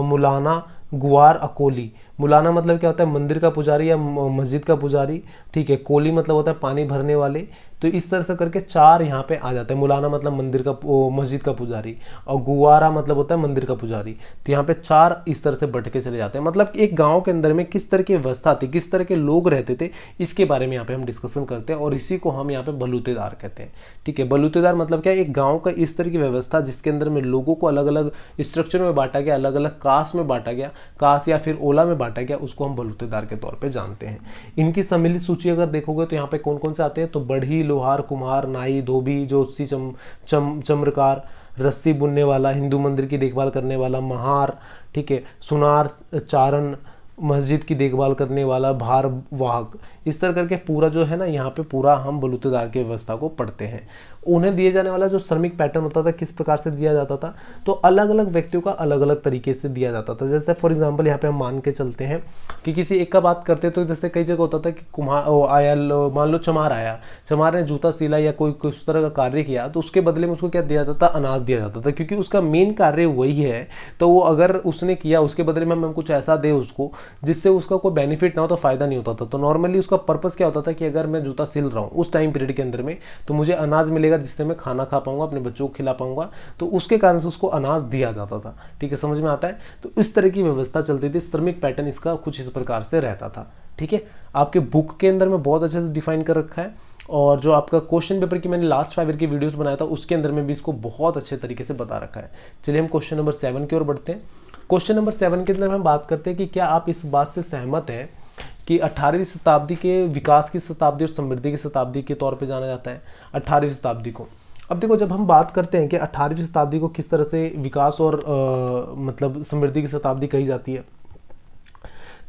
मुलाना गुआर अकोली मुलाना मतलब क्या होता है मंदिर का पुजारी या मस्जिद का पुजारी ठीक है कोली मतलब होता है पानी भरने वाले तो इस तरह से करके चार यहाँ पे आ जाते हैं मुलाना मतलब मंदिर का मस्जिद का पुजारी और गुआरा मतलब होता है मंदिर का पुजारी तो यहाँ पे चार इस तरह से बटके चले जाते हैं मतलब एक गांव के अंदर में किस तरह की व्यवस्था थी किस तरह के लोग रहते थे इसके बारे में यहाँ पे हम डिस्कशन करते हैं और इसी को हम यहाँ पे बलूतेदार कहते हैं ठीक है बलूतेदार मतलब क्या एक गाँव का इस तरह की व्यवस्था जिसके अंदर में लोगों को अलग अलग स्ट्रक्चर में बांटा गया अलग अलग कास्ट में बांटा गया कास या फिर ओला में बांटा गया उसको हम बलूतेदार के तौर पर जानते हैं इनकी सम्मिलित सूची अगर देखोगे तो यहाँ पे कौन कौन से आते हैं तो बढ़ी लोहार कुम्हार नाई धोबी जोशी चम चम चम्रकार रस्सी बुनने वाला हिंदू मंदिर की देखभाल करने वाला महार ठीक है सुनार चारण मस्जिद की देखभाल करने वाला भार वाहक इस तरह करके पूरा जो है ना यहाँ पे पूरा हम बलूतेदार की व्यवस्था को पढ़ते हैं उन्हें दिए जाने वाला जो श्रमिक पैटर्न होता था किस प्रकार से दिया जाता था तो अलग अलग व्यक्तियों का अलग अलग तरीके से दिया जाता था जैसे फॉर एग्जाम्पल यहाँ पे हम मान के चलते हैं कि किसी एक का बात करते तो जैसे कई जगह होता था कि कुम्हार आया मान लो चमार आया चमार ने जूता सिला या कोई कुछ तरह का कार्य किया तो उसके बदले में उसको क्या दिया जाता था अनाज दिया जाता था क्योंकि उसका मेन कार्य वही है तो वो अगर उसने किया उसके बदले में हम कुछ ऐसा दे उसको जिससे उसका कोई बेनिफिट ना हो तो फ़ायदा नहीं होता था तो नॉर्मली उसका पर्पज़ क्या होता था कि अगर मैं जूता सिल रहा हूँ उस टाइम पीरियड के अंदर में तो मुझे अनाज मिलेगा मिलेगा जिससे मैं खाना खा पाऊंगा अपने बच्चों को खिला पाऊंगा तो उसके कारण से उसको अनाज दिया जाता था ठीक है समझ में आता है तो इस तरह की व्यवस्था चलती थी श्रमिक पैटर्न इसका कुछ इस प्रकार से रहता था ठीक है आपके बुक के अंदर में बहुत अच्छे से डिफाइन कर रखा है और जो आपका क्वेश्चन पेपर की मैंने लास्ट फाइव ईयर की वीडियोस बनाया था उसके अंदर में भी इसको बहुत अच्छे तरीके से बता रखा है चलिए हम क्वेश्चन नंबर सेवन की ओर बढ़ते हैं क्वेश्चन नंबर सेवन के अंदर हम बात करते हैं कि क्या आप इस बात से सहमत हैं कि 18वीं शताब्दी के विकास की शताब्दी और समृद्धि की शताब्दी के तौर पे जाना जाता है 18वीं शताब्दी को अब देखो जब हम बात करते हैं कि 18वीं शताब्दी को किस तरह से विकास और आ, मतलब समृद्धि की शताब्दी कही जाती है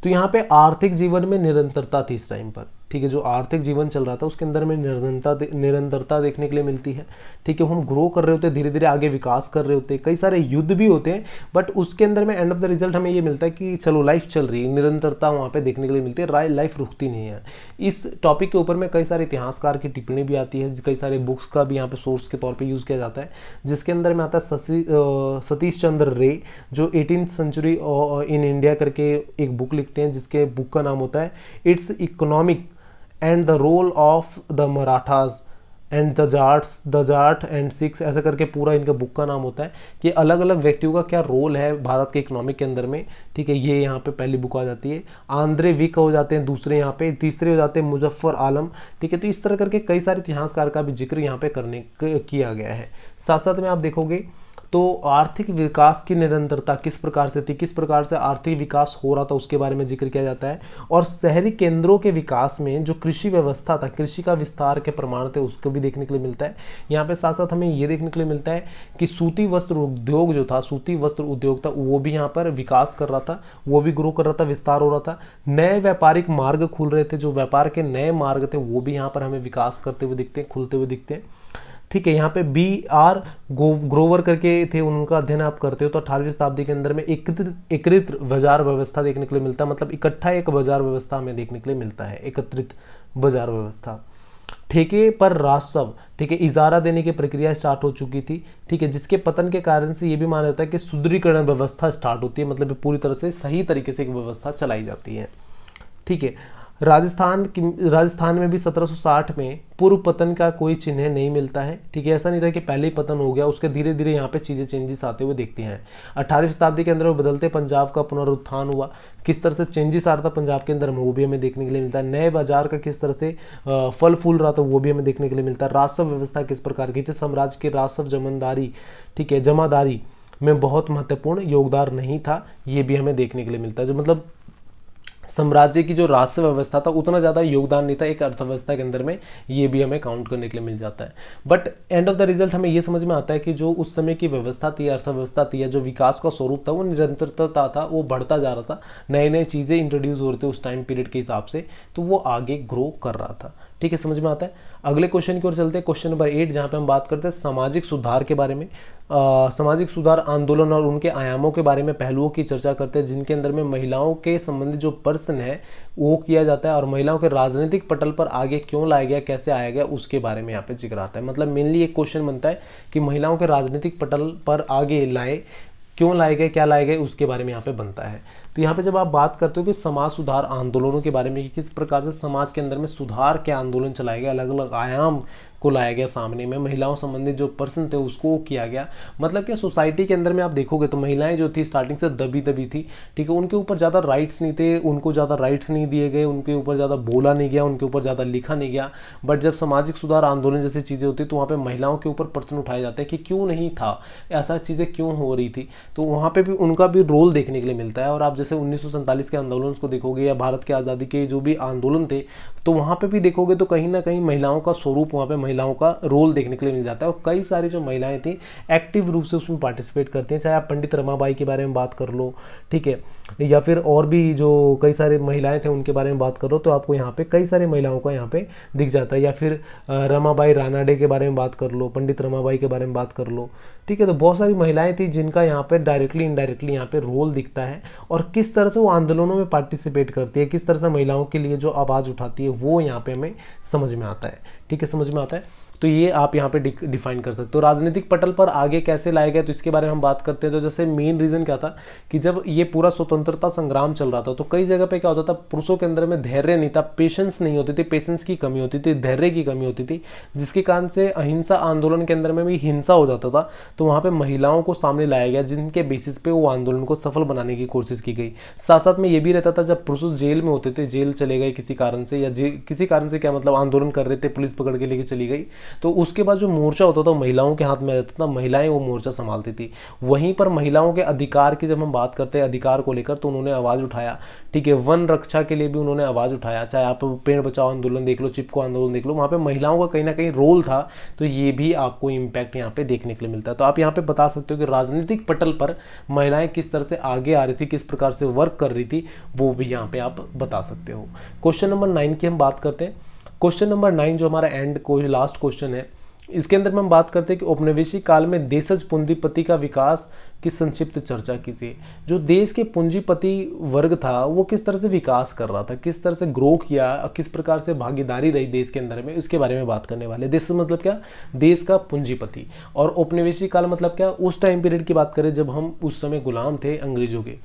तो यहाँ पे आर्थिक जीवन में निरंतरता थी इस टाइम पर ठीक है जो आर्थिक जीवन चल रहा था उसके अंदर में निरंतरता दे, निरंतरता देखने के लिए मिलती है ठीक है हम ग्रो कर रहे होते हैं धीरे धीरे आगे विकास कर रहे होते हैं कई सारे युद्ध भी होते हैं बट उसके अंदर में एंड ऑफ द रिजल्ट हमें ये मिलता है कि चलो लाइफ चल रही है निरंतरता वहाँ पर देखने के लिए मिलती है लाइफ रुकती नहीं है इस टॉपिक के ऊपर में कई सारे इतिहासकार की टिप्पणी भी आती है कई सारे बुक्स का भी यहाँ पर सोर्स के तौर पर यूज़ किया जाता है जिसके अंदर में आता है सतीश चंद्र रे जो एटीन सेंचुरी इन इंडिया करके एक बुक लिखते हैं जिसके बुक का नाम होता है it's economic and the role of the Marathas and the Jats the Jat and six ऐसा करके पूरा इनका बुक का नाम होता है कि अलग अलग व्यक्तियों का क्या रोल है भारत के इकोनॉमिक के अंदर में ठीक है ये यहाँ पे पहली बुक आ जाती है आंद्रे विक हो जाते हैं दूसरे यहाँ पे तीसरे हो जाते हैं मुजफ्फर आलम ठीक है तो इस तरह करके कई सारे इतिहासकार का भी जिक्र यहाँ पे करने किया गया है साथ साथ में आप देखोगे तो आर्थिक विकास की निरंतरता किस प्रकार से थी किस प्रकार से आर्थिक विकास हो रहा था उसके बारे में जिक्र किया जाता है और शहरी केंद्रों के विकास में जो कृषि व्यवस्था था कृषि का विस्तार के प्रमाण थे उसको भी देखने के लिए मिलता है यहाँ पे साथ साथ हमें ये देखने के लिए मिलता है कि सूती वस्त्र उद्योग जो था सूती वस्त्र उद्योग था वो भी यहाँ पर विकास कर रहा था वो भी ग्रो कर रहा था विस्तार हो रहा था नए व्यापारिक मार्ग खुल रहे थे जो व्यापार के नए मार्ग थे वो भी यहाँ पर हमें विकास करते हुए दिखते हैं खुलते हुए दिखते हैं ठीक है यहाँ पे बी आर ग्रोवर करके थे उनका अध्ययन आप करते हो तो अठारहवीं शताब्दी के अंदर में एकत्रित बाजार व्यवस्था देखने के लिए मिलता है मतलब इकट्ठा एक बाजार व्यवस्था हमें देखने के लिए मिलता है एकत्रित बाजार व्यवस्था ठेके पर राजस्व ठीक है इजारा देने की प्रक्रिया स्टार्ट हो चुकी थी ठीक है जिसके पतन के कारण से ये भी माना जाता है कि सुदृढ़ीकरण व्यवस्था स्टार्ट होती है मतलब पूरी तरह से सही तरीके से एक व्यवस्था चलाई जाती है ठीक है राजस्थान की राजस्थान में भी 1760 में पूर्व पतन का कोई चिन्ह नहीं मिलता है ठीक है ऐसा नहीं था कि पहले ही पतन हो गया उसके धीरे धीरे यहाँ पे चीज़ें चेंजेस आते हुए देखते हैं अठारहवीं शताब्दी के अंदर वो बदलते पंजाब का पुनरुत्थान हुआ किस तरह से चेंजेस आ रहा था पंजाब के अंदर वो भी हमें देखने के लिए मिलता है नए बाजार का किस तरह से फल फूल रहा था वो भी हमें देखने के लिए मिलता है राजस्व व्यवस्था किस प्रकार की थी साम्राज्य की राजस्व जमानदारी ठीक है जमादारी में बहुत महत्वपूर्ण योगदान नहीं था ये भी हमें देखने के लिए मिलता है जो मतलब साम्राज्य की जो राष्ट्र व्यवस्था था उतना ज़्यादा योगदान नहीं था एक अर्थव्यवस्था के अंदर में ये भी हमें काउंट करने के लिए मिल जाता है but end of the result हमें ये समझ में आता है कि जो उस समय की व्यवस्था थी अर्थव्यवस्था थी या जो विकास का स्वरूप था वो निरंतरता था वो बढ़ता जा रहा था नए नए चीज़ें इंट्रोड्यूस हो रहे थे उस टाइम पीरियड के हिसाब से तो वो आगे ग्रो कर रहा था ठीक है समझ में आता है अगले क्वेश्चन की ओर चलते हैं क्वेश्चन नंबर एट जहाँ पे हम बात करते हैं सामाजिक सुधार के बारे में सामाजिक सुधार आंदोलन और उनके आयामों के बारे में पहलुओं की चर्चा करते हैं जिनके अंदर में महिलाओं के संबंधित जो पर्सन है वो किया जाता है और महिलाओं के राजनीतिक पटल पर आगे क्यों लाया गया कैसे आया गया उसके बारे में यहाँ पे जिक्र आता है मतलब मेनली एक क्वेश्चन बनता है कि महिलाओं के राजनीतिक पटल पर आगे लाए क्यों लाए गए क्या लाए गए उसके बारे में यहाँ पे बनता है तो यहाँ पे जब आप बात करते हो कि समाज सुधार आंदोलनों के बारे में कि किस प्रकार से समाज के अंदर में सुधार के आंदोलन चलाए गए अलग अलग आयाम को लाया गया सामने में महिलाओं संबंधित जो पर्सन थे उसको किया गया मतलब कि सोसाइटी के अंदर में आप देखोगे तो महिलाएं जो थी स्टार्टिंग से दबी दबी थी ठीक है उनके ऊपर ज़्यादा राइट्स नहीं थे उनको ज़्यादा राइट्स नहीं दिए गए उनके ऊपर ज़्यादा बोला नहीं गया उनके ऊपर ज़्यादा लिखा नहीं गया बट जब सामाजिक सुधार आंदोलन जैसी चीज़ें होती तो वहाँ पर महिलाओं के ऊपर प्रश्न उठाए जाते हैं कि क्यों नहीं था ऐसा चीज़ें क्यों हो रही थी तो वहाँ पर भी उनका भी रोल देखने के लिए मिलता है और आप जैसे उन्नीस के आंदोलन को देखोगे या भारत की आज़ादी के जो भी आंदोलन थे तो वहाँ पर भी देखोगे तो कहीं ना कहीं महिलाओं का स्वरूप वहाँ पर महिलाओं का रोल देखने के लिए मिल जाता है और कई सारी जो महिलाएं थी एक्टिव रूप से उसमें पार्टिसिपेट करती हैं चाहे आप पंडित रमाबाई के बारे में बात कर लो ठीक है या फिर और भी जो कई सारे महिलाएं थे उनके बारे में बात कर लो तो आपको यहाँ पे कई सारी महिलाओं का यहाँ पे दिख जाता है या फिर रमाबाई रानाडे के बारे में बात कर लो पंडित रमाबाई के बारे में बात कर लो ठीक है तो बहुत सारी महिलाएं थी जिनका यहाँ पे डायरेक्टली इनडायरेक्टली यहाँ पे रोल दिखता है और किस तरह से वो आंदोलनों में पार्टिसिपेट करती है किस तरह से महिलाओं के लिए जो आवाज़ उठाती है वो यहाँ पे हमें समझ में आता है ठीक है समझ में आता है तो ये आप यहाँ पे डिफाइन कर सकते हो राजनीतिक पटल पर आगे कैसे लाया गया तो इसके बारे में हम बात करते हैं तो जैसे मेन रीज़न क्या था कि जब ये पूरा स्वतंत्रता संग्राम चल रहा था तो कई जगह पे क्या होता था पुरुषों के अंदर में धैर्य नहीं था पेशेंस नहीं होती थी पेशेंस की कमी होती थी धैर्य की कमी होती थी जिसके कारण से अहिंसा आंदोलन के अंदर में भी हिंसा हो जाता था तो वहाँ पर महिलाओं को सामने लाया गया जिनके बेसिस पे वो आंदोलन को सफल बनाने की कोशिश की गई साथ साथ में ये भी रहता था जब पुरुष जेल में होते थे जेल चले गए किसी कारण से या किसी कारण से क्या मतलब आंदोलन कर रहे थे पुलिस पकड़ के लेके चली गई तो उसके बाद जो मोर्चा होता था महिलाओं के हाथ में रहता था महिलाएं वो मोर्चा संभालती थी वहीं पर महिलाओं के अधिकार की जब हम बात करते हैं अधिकार को लेकर तो उन्होंने आवाज़ उठाया ठीक है वन रक्षा के लिए भी उन्होंने आवाज़ उठाया चाहे आप पेड़ बचाओ आंदोलन देख लो चिपको आंदोलन देख लो वहाँ पर महिलाओं का कहीं ना कहीं रोल था तो ये भी आपको इम्पैक्ट यहाँ पे देखने के लिए मिलता है तो आप यहाँ पे बता सकते हो कि राजनीतिक पटल पर महिलाएं किस तरह से आगे आ रही थी किस प्रकार से वर्क कर रही थी वो भी यहाँ पे आप बता सकते हो क्वेश्चन नंबर नाइन की हम बात करते हैं क्वेश्चन नंबर नाइन जो हमारा एंड को लास्ट क्वेश्चन है इसके अंदर में हम बात करते हैं कि औपनिवेशिक काल में देशज पूंजीपति का विकास की संक्षिप्त चर्चा की थी जो देश के पूंजीपति वर्ग था वो किस तरह से विकास कर रहा था किस तरह से ग्रो किया किस प्रकार से भागीदारी रही देश के अंदर में उसके बारे में बात करने वाले देश मतलब क्या देश का पूंजीपति और औपनिवेशिक काल मतलब क्या उस टाइम पीरियड की बात करें जब हम उस समय गुलाम थे अंग्रेजों के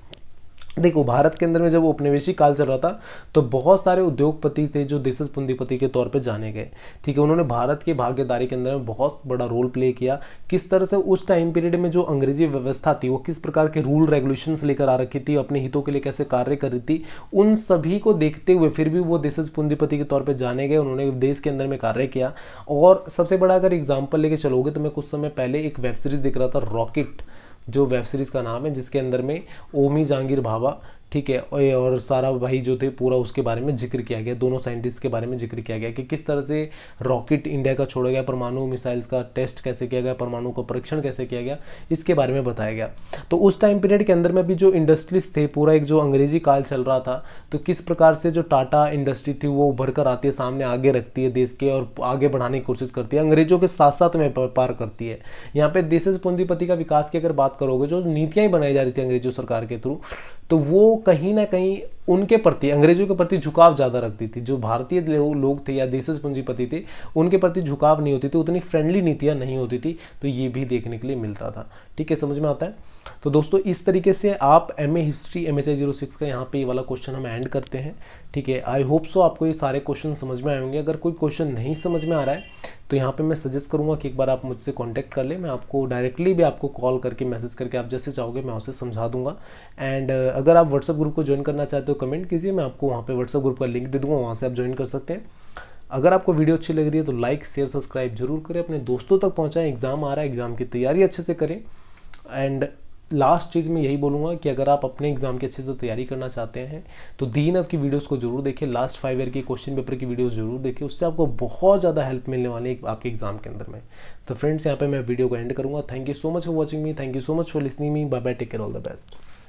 देखो भारत के अंदर में जब उपनिवेशी काल चल रहा था तो बहुत सारे उद्योगपति थे जो देशज पूंजीपति के तौर पे जाने गए ठीक है उन्होंने भारत की भागीदारी के अंदर में बहुत बड़ा रोल प्ले किया किस तरह से उस टाइम पीरियड में जो अंग्रेजी व्यवस्था थी वो किस प्रकार के रूल रेगुलेशंस लेकर आ रखी थी अपने हितों के लिए कैसे कार्य कर रही थी उन सभी को देखते हुए फिर भी वो देशज पूंजीपति के तौर पर जाने गए उन्होंने देश के अंदर में कार्य किया और सबसे बड़ा अगर एग्जाम्पल लेके चलोगे तो मैं कुछ समय पहले एक वेब सीरीज दिख रहा था रॉकेट जो वेब सीरीज़ का नाम है जिसके अंदर में ओमी जहांगीर भाभा ठीक है और सारा भाई जो थे पूरा उसके बारे में जिक्र किया गया दोनों साइंटिस्ट के बारे में जिक्र किया गया कि किस तरह से रॉकेट इंडिया का छोड़ा गया परमाणु मिसाइल्स का टेस्ट कैसे किया गया परमाणु का परीक्षण कैसे किया गया इसके बारे में बताया गया तो उस टाइम पीरियड के अंदर में भी जो इंडस्ट्रीज थे पूरा एक जो अंग्रेजी काल चल रहा था तो किस प्रकार से जो टाटा इंडस्ट्री थी वो उभर कर आती है सामने आगे रखती है देश के और आगे बढ़ाने की कोशिश करती है अंग्रेजों के साथ साथ में पार करती है यहाँ पे देश पूंजीपति का विकास की अगर बात करोगे जो नीतियाँ ही बनाई जा रही थी अंग्रेजों सरकार के थ्रू तो वो कहीं ना कहीं उनके प्रति अंग्रेजों के प्रति झुकाव ज़्यादा रखती थी जो भारतीय लोग थे या देशज पूंजीपति थे उनके प्रति झुकाव नहीं होती थी उतनी फ्रेंडली नीतियाँ नहीं होती थी तो ये भी देखने के लिए मिलता था ठीक है समझ में आता है तो दोस्तों इस तरीके से आप M A history M H I zero six का यहाँ पे ये वाला क्वेश्चन हम एंड करते हैं ठीक है आई होप सो आपको ये सारे क्वेश्चन समझ में आएंगे अगर कोई क्वेश्चन नहीं समझ में आ रहा है तो यहाँ पे मैं सजेस्ट करूँगा कि एक बार आप मुझसे कॉन्टैक्ट कर लें मैं आपको डायरेक्टली भी आपको कॉल करके मैसेज करके आप जैसे चाहोगे मैं उसे समझा दूंगा एंड अगर आप व्हाट्सअप ग्रुप को ज्वाइन करना चाहते हो कमेंट कीजिए मैं आपको वहाँ पे व्हाट्सअप ग्रुप का लिंक दे दूँगा वहाँ से आप ज्वाइन कर सकते हैं अगर आपको वीडियो अच्छी लग रही है तो लाइक शेयर सब्सक्राइब जरूर करें अपने दोस्तों तक पहुँचाएं एग्ज़ाम आ रहा है एग्ज़ाम की तैयारी अच्छे से करें एंड लास्ट चीज़ मैं यही बोलूँगा कि अगर आप अपने एग्ज़ाम की अच्छे से तैयारी करना चाहते हैं तो दीन अप की वीडियोस को जरूर देखें लास्ट फाइव ईयर की क्वेश्चन पेपर की वीडियोस जरूर देखें उससे आपको बहुत ज़्यादा हेल्प मिलने वाली है आपके एग्ज़ाम के अंदर में तो फ्रेंड्स यहाँ पे मैं वीडियो को एंड करूँगा thank you so much for watching me thank you so much for listening me bye bye take care all the best